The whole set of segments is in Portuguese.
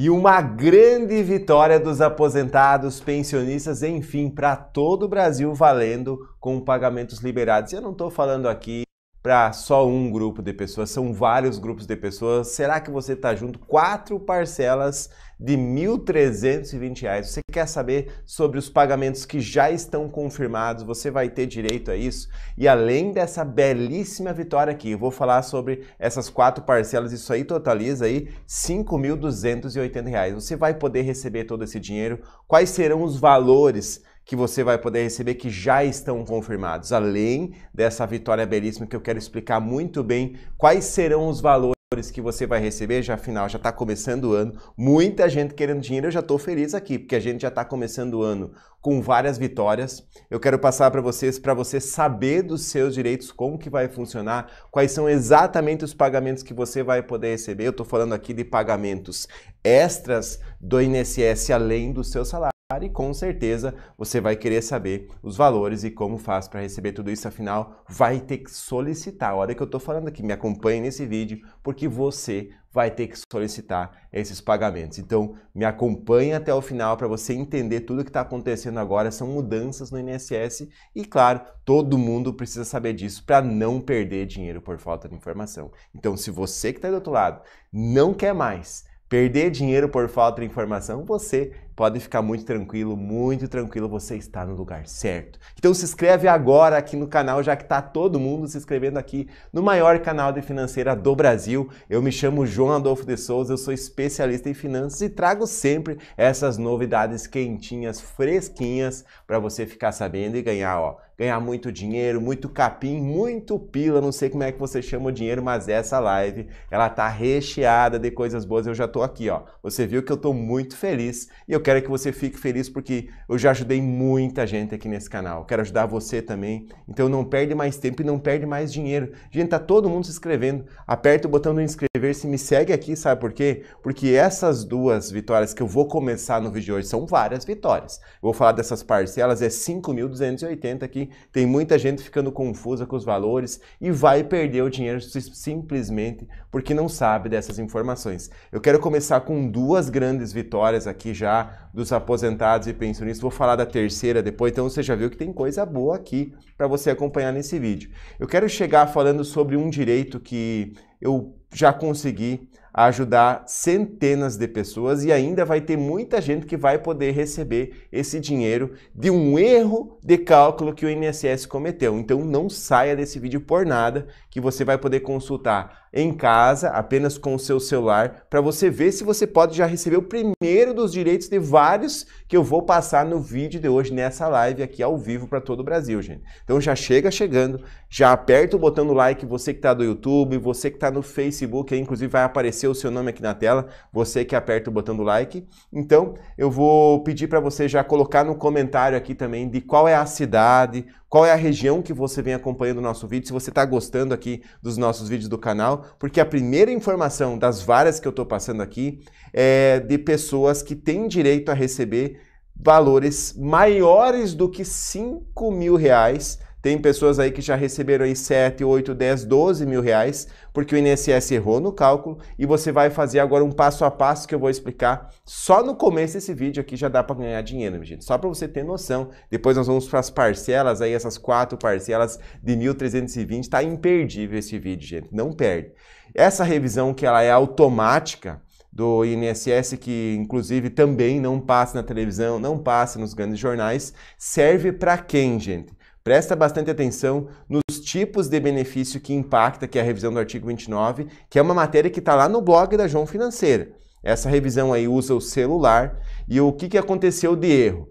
e uma grande vitória dos aposentados, pensionistas, enfim, para todo o Brasil valendo com pagamentos liberados. Eu não estou falando aqui para só um grupo de pessoas, são vários grupos de pessoas. Será que você está junto? Quatro parcelas de R$ 1.320. Você quer saber sobre os pagamentos que já estão confirmados? Você vai ter direito a isso. E além dessa belíssima vitória aqui, eu vou falar sobre essas quatro parcelas. Isso aí totaliza aí R$ 5.280. Você vai poder receber todo esse dinheiro. Quais serão os valores que você vai poder receber que já estão confirmados. Além dessa vitória belíssima que eu quero explicar muito bem quais serão os valores que você vai receber, já afinal já está começando o ano, muita gente querendo dinheiro, eu já estou feliz aqui, porque a gente já está começando o ano com várias vitórias. Eu quero passar para vocês, para você saber dos seus direitos, como que vai funcionar, quais são exatamente os pagamentos que você vai poder receber. Eu estou falando aqui de pagamentos extras do INSS, além do seu salário e com certeza você vai querer saber os valores e como faz para receber tudo isso, afinal vai ter que solicitar. Olha que eu estou falando aqui, me acompanhe nesse vídeo porque você vai ter que solicitar esses pagamentos. Então me acompanhe até o final para você entender tudo o que está acontecendo agora, são mudanças no INSS e claro, todo mundo precisa saber disso para não perder dinheiro por falta de informação. Então se você que está do outro lado não quer mais perder dinheiro por falta de informação, você podem ficar muito tranquilo, muito tranquilo, você está no lugar certo. Então se inscreve agora aqui no canal, já que está todo mundo se inscrevendo aqui no maior canal de financeira do Brasil. Eu me chamo João Adolfo de Souza, eu sou especialista em finanças e trago sempre essas novidades quentinhas, fresquinhas para você ficar sabendo e ganhar, ó, ganhar muito dinheiro, muito capim, muito pila, não sei como é que você chama o dinheiro, mas essa live, ela tá recheada de coisas boas. Eu já tô aqui, ó. Você viu que eu tô muito feliz e eu quero que você fique feliz porque eu já ajudei muita gente aqui nesse canal. Quero ajudar você também. Então não perde mais tempo e não perde mais dinheiro. Gente, tá todo mundo se inscrevendo. Aperta o botão do inscrever ver se me segue aqui, sabe por quê? Porque essas duas vitórias que eu vou começar no vídeo de hoje são várias vitórias. Eu vou falar dessas parcelas, é 5.280 aqui. Tem muita gente ficando confusa com os valores e vai perder o dinheiro simplesmente porque não sabe dessas informações. Eu quero começar com duas grandes vitórias aqui já dos aposentados e pensionistas. Vou falar da terceira depois, então você já viu que tem coisa boa aqui para você acompanhar nesse vídeo. Eu quero chegar falando sobre um direito que eu já consegui ajudar centenas de pessoas e ainda vai ter muita gente que vai poder receber esse dinheiro de um erro de cálculo que o INSS cometeu. Então não saia desse vídeo por nada, que você vai poder consultar em casa, apenas com o seu celular, para você ver se você pode já receber o primeiro dos direitos de vários que eu vou passar no vídeo de hoje, nessa live aqui ao vivo para todo o Brasil, gente. Então já chega chegando, já aperta o botão do like, você que está do YouTube, você que está no Facebook, aí inclusive vai aparecer o seu nome aqui na tela, você que aperta o botão do like. Então eu vou pedir para você já colocar no comentário aqui também de qual é a cidade, qual é a região que você vem acompanhando o nosso vídeo, se você está gostando aqui dos nossos vídeos do canal, porque a primeira informação das várias que eu estou passando aqui é de pessoas que têm direito a receber valores maiores do que 5 mil reais tem pessoas aí que já receberam aí 7, 8, 10, 12 mil reais, porque o INSS errou no cálculo e você vai fazer agora um passo a passo que eu vou explicar só no começo desse vídeo aqui já dá para ganhar dinheiro, minha gente. Só para você ter noção. Depois nós vamos para as parcelas aí, essas quatro parcelas de 1.320. Está imperdível esse vídeo, gente. Não perde. Essa revisão que ela é automática, do INSS, que inclusive também não passa na televisão, não passa nos grandes jornais, serve para quem, gente? Presta bastante atenção nos tipos de benefício que impacta, que é a revisão do artigo 29, que é uma matéria que está lá no blog da João Financeira. Essa revisão aí usa o celular e o que, que aconteceu de erro?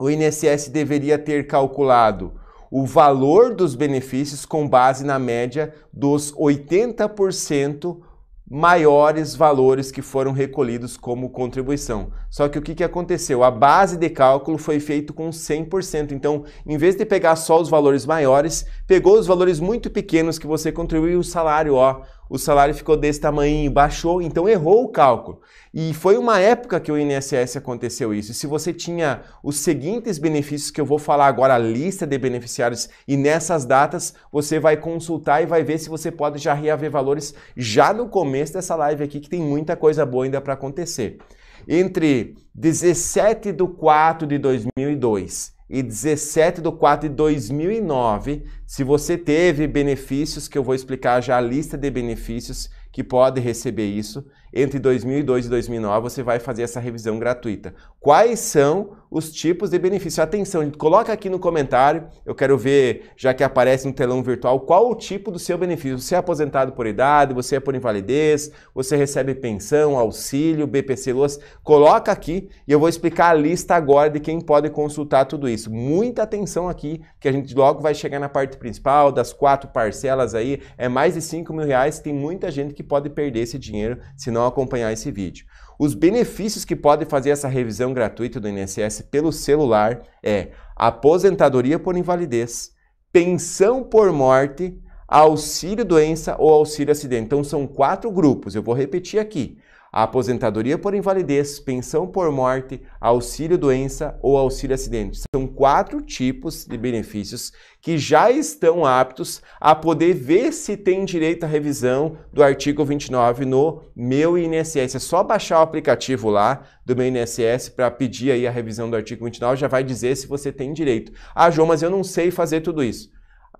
O INSS deveria ter calculado o valor dos benefícios com base na média dos 80% maiores valores que foram recolhidos como contribuição. Só que o que, que aconteceu? A base de cálculo foi feita com 100%. Então, em vez de pegar só os valores maiores, pegou os valores muito pequenos que você contribuiu, o salário, ó, o salário ficou desse tamanho, baixou, então errou o cálculo. E foi uma época que o INSS aconteceu isso. E se você tinha os seguintes benefícios que eu vou falar agora, a lista de beneficiários, e nessas datas você vai consultar e vai ver se você pode já reaver valores já no começo dessa live aqui, que tem muita coisa boa ainda para acontecer. Entre 17 de 4 de 2002 e 17 de 4 de 2009, se você teve benefícios, que eu vou explicar já a lista de benefícios que pode receber isso, entre 2002 e 2009 você vai fazer essa revisão gratuita. Quais são os tipos de benefício? Atenção, coloca aqui no comentário, eu quero ver, já que aparece no telão virtual, qual o tipo do seu benefício. Você é aposentado por idade, você é por invalidez, você recebe pensão, auxílio, BPC Loas. Coloca aqui e eu vou explicar a lista agora de quem pode consultar tudo isso. Muita atenção aqui, que a gente logo vai chegar na parte principal, das quatro parcelas aí, é mais de 5 mil reais, tem muita gente que pode perder esse dinheiro se não não acompanhar esse vídeo. Os benefícios que podem fazer essa revisão gratuita do INSS pelo celular é aposentadoria por invalidez, pensão por morte, auxílio doença ou auxílio acidente. Então são quatro grupos, eu vou repetir aqui a aposentadoria por invalidez, pensão por morte, auxílio doença ou auxílio acidente. São quatro tipos de benefícios que já estão aptos a poder ver se tem direito à revisão do artigo 29 no Meu INSS. É só baixar o aplicativo lá do Meu INSS para pedir aí a revisão do artigo 29, já vai dizer se você tem direito. Ah, João, mas eu não sei fazer tudo isso.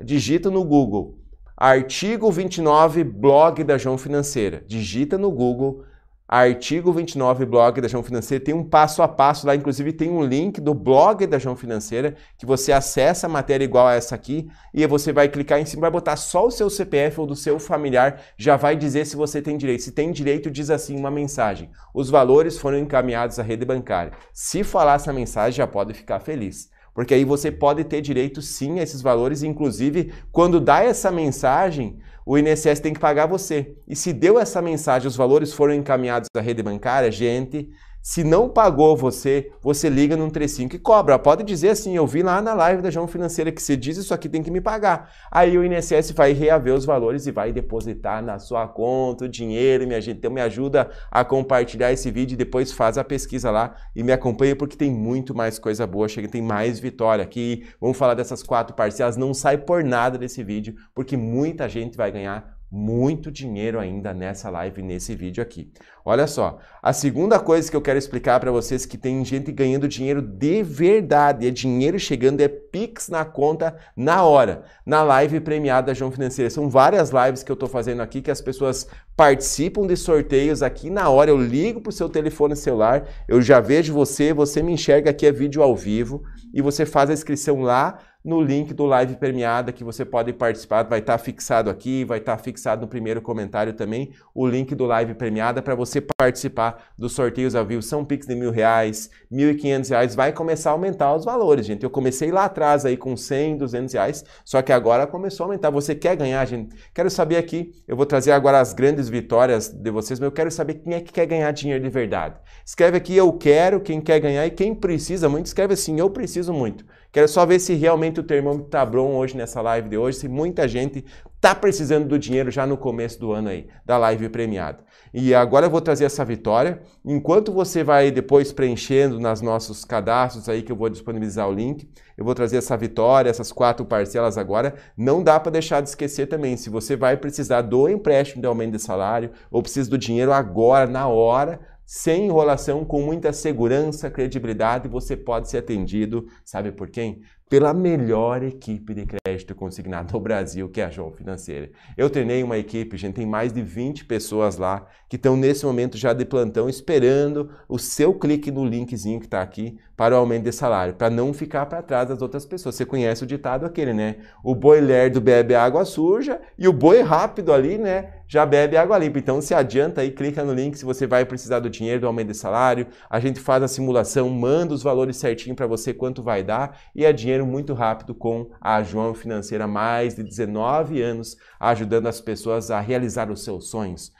Digita no Google artigo 29 blog da João Financeira. Digita no Google artigo 29 blog da João Financeira, tem um passo a passo lá, inclusive tem um link do blog da João Financeira que você acessa a matéria igual a essa aqui e você vai clicar em cima, vai botar só o seu CPF ou do seu familiar, já vai dizer se você tem direito. Se tem direito, diz assim uma mensagem: os valores foram encaminhados à rede bancária. Se falar essa mensagem, já pode ficar feliz porque aí você pode ter direito sim a esses valores, inclusive quando dá essa mensagem, o INSS tem que pagar você. E se deu essa mensagem, os valores foram encaminhados à rede bancária, gente, se não pagou você, você liga no 35 e cobra. Pode dizer assim, eu vi lá na live da João Financeira que você diz isso aqui tem que me pagar. Aí o INSS vai reaver os valores e vai depositar na sua conta o dinheiro, minha gente. Então me ajuda a compartilhar esse vídeo e depois faz a pesquisa lá e me acompanha porque tem muito mais coisa boa, chega, tem mais vitória aqui. Vamos falar dessas quatro parcelas, não sai por nada desse vídeo, porque muita gente vai ganhar muito dinheiro ainda nessa live, nesse vídeo aqui. Olha só, a segunda coisa que eu quero explicar para vocês é que tem gente ganhando dinheiro de verdade, é dinheiro chegando, é Pix na conta na hora, na live premiada João Financeira. São várias lives que eu estou fazendo aqui que as pessoas participam de sorteios aqui na hora. Eu ligo para o seu telefone celular, eu já vejo você, você me enxerga aqui, é vídeo ao vivo e você faz a inscrição lá no link do Live Permeada que você pode participar. Vai estar tá fixado aqui, vai estar tá fixado no primeiro comentário também o link do Live premiada para você participar dos sorteios ao vivo. São Pix de mil reais, mil e quinhentos reais. Vai começar a aumentar os valores, gente. Eu comecei lá atrás aí com 100, 200 reais, só que agora começou a aumentar. Você quer ganhar, gente? Quero saber aqui, eu vou trazer agora as grandes vitórias de vocês, mas eu quero saber quem é que quer ganhar dinheiro de verdade. Escreve aqui eu quero, quem quer ganhar e quem precisa muito, escreve assim, eu preciso muito. Quero só ver se realmente o termômetro tá bom hoje nessa live de hoje, se muita gente tá precisando do dinheiro já no começo do ano aí, da live premiada. E agora eu vou trazer essa vitória. Enquanto você vai depois preenchendo nas nossos cadastros aí que eu vou disponibilizar o link, eu vou trazer essa vitória, essas quatro parcelas agora. Não dá para deixar de esquecer também, se você vai precisar do empréstimo de aumento de salário ou precisa do dinheiro agora na hora, sem enrolação, com muita segurança, credibilidade, você pode ser atendido, sabe por quem? pela melhor equipe de crédito consignado no Brasil, que é a João Financeira. Eu treinei uma equipe, gente, tem mais de 20 pessoas lá que estão nesse momento já de plantão esperando o seu clique no linkzinho que está aqui para o aumento de salário, para não ficar para trás das outras pessoas. Você conhece o ditado aquele, né? O boi lerdo bebe água suja e o boi rápido ali, né? já bebe água limpa. Então se adianta aí, clica no link se você vai precisar do dinheiro, do aumento de salário. A gente faz a simulação, manda os valores certinho para você quanto vai dar e é dinheiro dinheiro muito rápido com a João Financeira, mais de 19 anos, ajudando as pessoas a realizar os seus sonhos.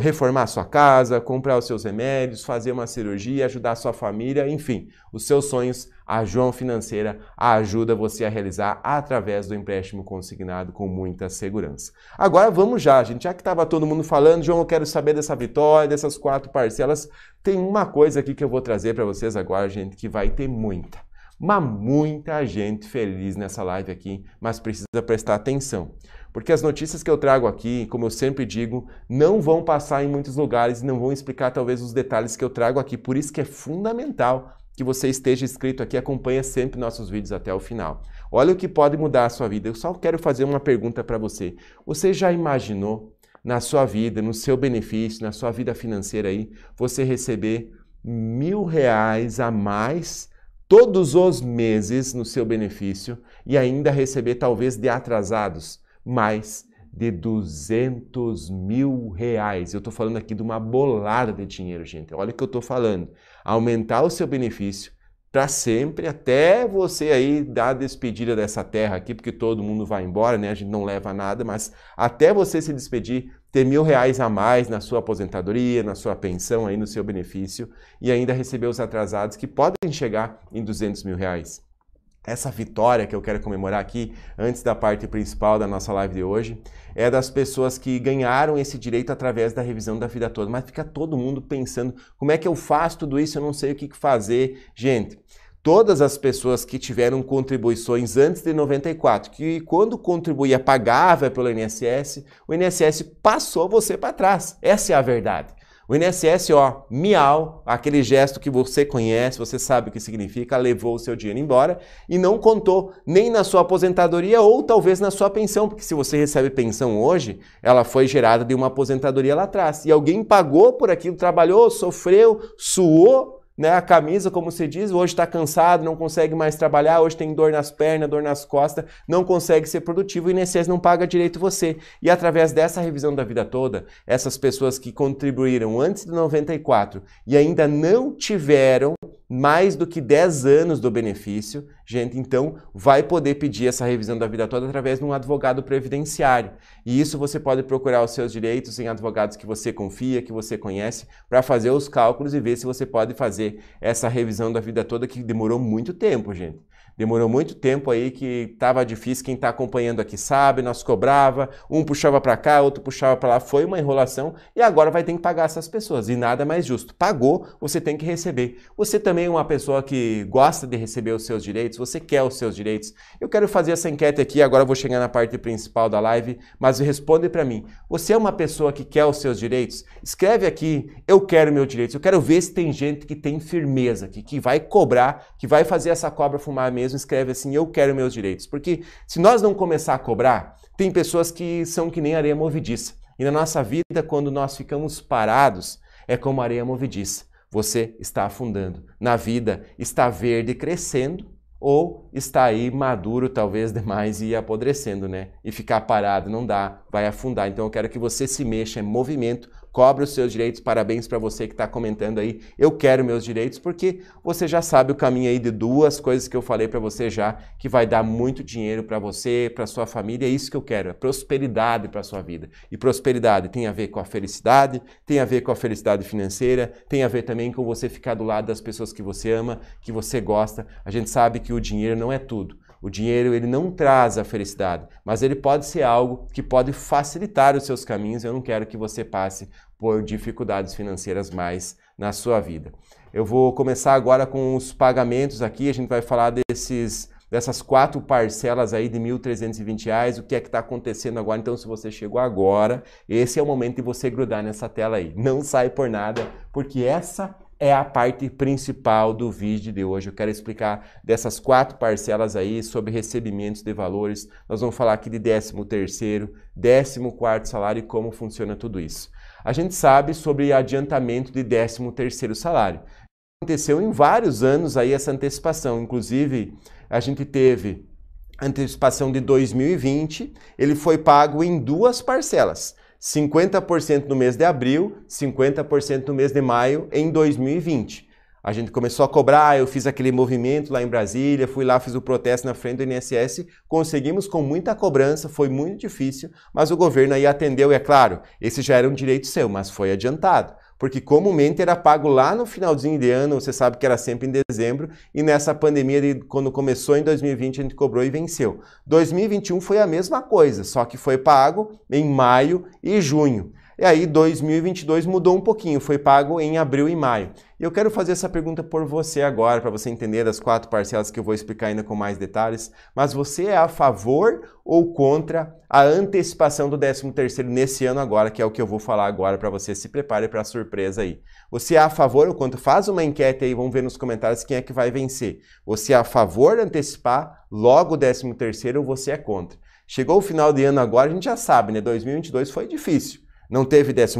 Reformar sua casa, comprar os seus remédios, fazer uma cirurgia, ajudar sua família, enfim, os seus sonhos, a João Financeira ajuda você a realizar através do empréstimo consignado com muita segurança. Agora vamos já, gente, já que estava todo mundo falando, João, eu quero saber dessa vitória, dessas quatro parcelas, tem uma coisa aqui que eu vou trazer para vocês agora, gente, que vai ter muita mas muita gente feliz nessa live aqui, mas precisa prestar atenção. Porque as notícias que eu trago aqui, como eu sempre digo, não vão passar em muitos lugares e não vão explicar talvez os detalhes que eu trago aqui. Por isso que é fundamental que você esteja inscrito aqui, acompanha sempre nossos vídeos até o final. Olha o que pode mudar a sua vida. Eu só quero fazer uma pergunta para você. Você já imaginou na sua vida, no seu benefício, na sua vida financeira aí, você receber mil reais a mais todos os meses no seu benefício e ainda receber, talvez de atrasados, mais de 200 mil reais. Eu estou falando aqui de uma bolada de dinheiro, gente. Olha o que eu estou falando. Aumentar o seu benefício para sempre, até você aí dar a despedida dessa terra aqui, porque todo mundo vai embora, né? A gente não leva nada, mas até você se despedir ter mil reais a mais na sua aposentadoria, na sua pensão, aí no seu benefício, e ainda receber os atrasados que podem chegar em 200 mil reais. Essa vitória que eu quero comemorar aqui, antes da parte principal da nossa live de hoje, é das pessoas que ganharam esse direito através da revisão da vida toda. Mas fica todo mundo pensando: como é que eu faço tudo isso? Eu não sei o que fazer. Gente, todas as pessoas que tiveram contribuições antes de 94, que quando contribuía é pagava pelo INSS, o INSS passou você para trás. Essa é a verdade. O INSS, ó, miau, aquele gesto que você conhece, você sabe o que significa, levou o seu dinheiro embora e não contou nem na sua aposentadoria ou talvez na sua pensão, porque se você recebe pensão hoje, ela foi gerada de uma aposentadoria lá atrás e alguém pagou por aquilo, trabalhou, sofreu, suou né, a camisa, como se diz, hoje está cansado, não consegue mais trabalhar, hoje tem dor nas pernas, dor nas costas, não consegue ser produtivo e o INSS não paga direito você. E através dessa revisão da vida toda, essas pessoas que contribuíram antes de 94 e ainda não tiveram mais do que 10 anos do benefício, gente, então vai poder pedir essa revisão da vida toda através de um advogado previdenciário. E isso você pode procurar os seus direitos em advogados que você confia, que você conhece, para fazer os cálculos e ver se você pode fazer fazer essa revisão da vida toda que demorou muito tempo, gente. Demorou muito tempo aí que estava difícil, quem está acompanhando aqui sabe, nós cobrava, um puxava para cá, outro puxava para lá, foi uma enrolação e agora vai ter que pagar essas pessoas e nada mais justo. Pagou, você tem que receber. Você também é uma pessoa que gosta de receber os seus direitos, você quer os seus direitos. Eu quero fazer essa enquete aqui, agora vou chegar na parte principal da live, mas responde para mim. Você é uma pessoa que quer os seus direitos? Escreve aqui, eu quero meus direitos. Eu quero ver se tem gente que tem firmeza, que, que vai cobrar, que vai fazer essa cobra fumar mesmo mesmo escreve assim: Eu quero meus direitos. Porque se nós não começar a cobrar, tem pessoas que são que nem areia movediça. E na nossa vida, quando nós ficamos parados, é como areia movediça. Você está afundando. Na vida, está verde crescendo ou está aí maduro talvez demais e apodrecendo, né? E ficar parado não dá, vai afundar. Então eu quero que você se mexa, é movimento, cobre os seus direitos. Parabéns para você que está comentando aí. Eu quero meus direitos porque você já sabe o caminho aí de duas coisas que eu falei para você já que vai dar muito dinheiro para você, para sua família. É isso que eu quero, é prosperidade para sua vida. E prosperidade tem a ver com a felicidade, tem a ver com a felicidade financeira, tem a ver também com você ficar do lado das pessoas que você ama, que você gosta. A gente sabe que o dinheiro não é tudo o dinheiro ele não traz a felicidade, mas ele pode ser algo que pode facilitar os seus caminhos. Eu não quero que você passe por dificuldades financeiras mais na sua vida. Eu vou começar agora com os pagamentos aqui. A gente vai falar desses dessas quatro parcelas aí de R$ 1.320, o que é que está acontecendo agora? Então, se você chegou agora, esse é o momento de você grudar nessa tela aí. Não sai por nada, porque essa é a parte principal do vídeo de hoje. Eu quero explicar dessas quatro parcelas aí sobre recebimentos de valores. Nós vamos falar aqui de 13 terceiro, 14 quarto salário e como funciona tudo isso. A gente sabe sobre adiantamento de 13 terceiro salário. Aconteceu em vários anos aí essa antecipação. Inclusive, a gente teve antecipação de 2020, ele foi pago em duas parcelas. 50% no mês de abril, 50% no mês de maio em 2020. A gente começou a cobrar, eu fiz aquele movimento lá em Brasília, fui lá, fiz o protesto na frente do INSS, conseguimos com muita cobrança, foi muito difícil, mas o governo aí atendeu, e é claro, esse já era um direito seu, mas foi adiantado porque comumente era pago lá no finalzinho de ano, você sabe que era sempre em dezembro, e nessa pandemia, quando começou em 2020, a gente cobrou e venceu. 2021 foi a mesma coisa, só que foi pago em maio e junho. E aí 2022 mudou um pouquinho, foi pago em abril e maio. E eu quero fazer essa pergunta por você agora, para você entender as quatro parcelas que eu vou explicar ainda com mais detalhes. Mas você é a favor ou contra a antecipação do 13º nesse ano agora, que é o que eu vou falar agora para você se prepare para a surpresa aí. Você é a favor ou contra? Faz uma enquete aí, vamos ver nos comentários quem é que vai vencer. Você é a favor de antecipar logo o 13º ou você é contra? Chegou o final de ano agora, a gente já sabe, né? 2022 foi difícil. Não teve 14,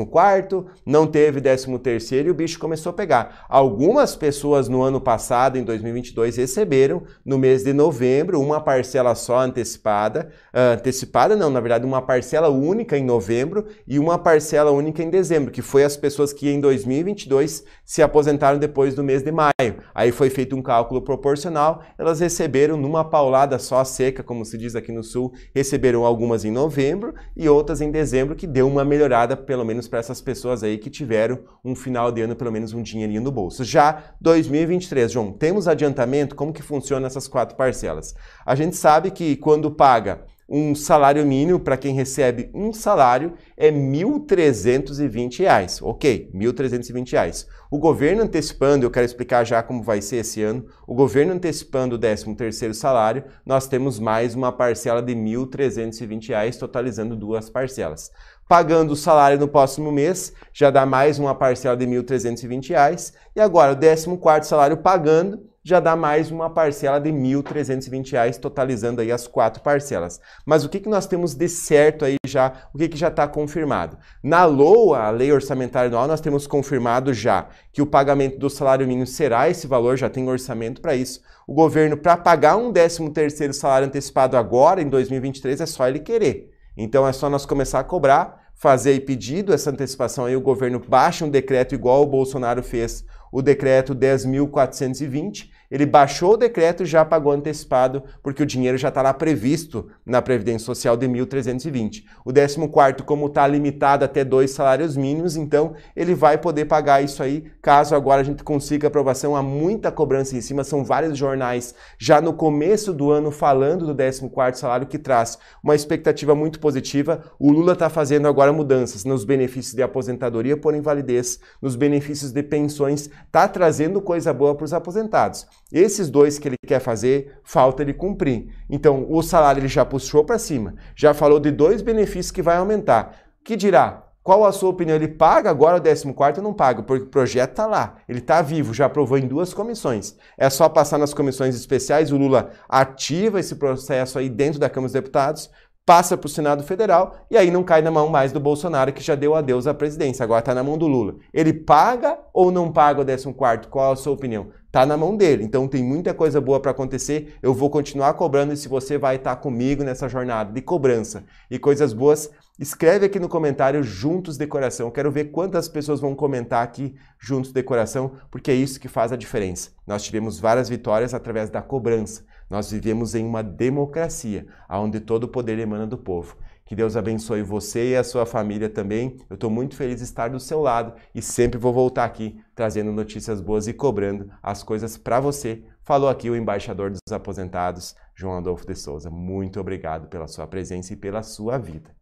não teve 13 e o bicho começou a pegar. Algumas pessoas no ano passado, em 2022, receberam no mês de novembro uma parcela só antecipada. Uh, antecipada não, na verdade, uma parcela única em novembro e uma parcela única em dezembro, que foi as pessoas que em 2022 se aposentaram depois do mês de maio. Aí foi feito um cálculo proporcional, elas receberam numa paulada só seca, como se diz aqui no Sul, receberam algumas em novembro e outras em dezembro, que deu uma melhorada pelo menos para essas pessoas aí que tiveram um final de ano, pelo menos um dinheirinho no bolso. Já 2023, João, temos adiantamento? Como que funciona essas quatro parcelas? A gente sabe que quando paga um salário mínimo para quem recebe um salário é R$ 1.320. Reais. Ok, R$ 1.320. Reais. O governo antecipando, eu quero explicar já como vai ser esse ano, o governo antecipando o 13º salário, nós temos mais uma parcela de R$ 1.320, reais, totalizando duas parcelas. Pagando o salário no próximo mês, já dá mais uma parcela de R$ 1.320. E agora, o 14 salário pagando, já dá mais uma parcela de R$ 1.320, totalizando aí as quatro parcelas. Mas o que, que nós temos de certo aí já, o que, que já está confirmado? Na LOA, a Lei Orçamentária Anual, nós temos confirmado já que o pagamento do salário mínimo será esse valor, já tem orçamento para isso. O governo, para pagar um 13 salário antecipado agora, em 2023, é só ele querer. Então é só nós começar a cobrar, fazer aí pedido, essa antecipação aí o governo baixa um decreto igual o Bolsonaro fez, o decreto 10.420, ele baixou o decreto e já pagou antecipado, porque o dinheiro já está lá previsto na Previdência Social de 1.320. O 14 como está limitado até dois salários mínimos, então ele vai poder pagar isso aí, caso agora a gente consiga aprovação. Há muita cobrança em cima, são vários jornais já no começo do ano falando do 14 salário, que traz uma expectativa muito positiva. O Lula está fazendo agora mudanças nos benefícios de aposentadoria por invalidez, nos benefícios de pensões, está trazendo coisa boa para os aposentados. Esses dois que ele quer fazer, falta ele cumprir. Então, o salário ele já puxou para cima, já falou de dois benefícios que vai aumentar. Que dirá? Qual a sua opinião? Ele paga agora o 14 ou não paga? Porque o projeto está lá, ele está vivo, já aprovou em duas comissões. É só passar nas comissões especiais, o Lula ativa esse processo aí dentro da Câmara dos Deputados, passa para o Senado Federal e aí não cai na mão mais do Bolsonaro, que já deu adeus à presidência, agora está na mão do Lula. Ele paga ou não paga o 14? Qual a sua opinião? tá na mão dele. Então tem muita coisa boa para acontecer. Eu vou continuar cobrando e se você vai estar tá comigo nessa jornada de cobrança e coisas boas, escreve aqui no comentário juntos de coração. quero ver quantas pessoas vão comentar aqui juntos de coração, porque é isso que faz a diferença. Nós tivemos várias vitórias através da cobrança. Nós vivemos em uma democracia, onde todo o poder emana do povo. Que Deus abençoe você e a sua família também. Eu estou muito feliz de estar do seu lado e sempre vou voltar aqui trazendo notícias boas e cobrando as coisas para você. Falou aqui o embaixador dos aposentados, João Adolfo de Souza. Muito obrigado pela sua presença e pela sua vida.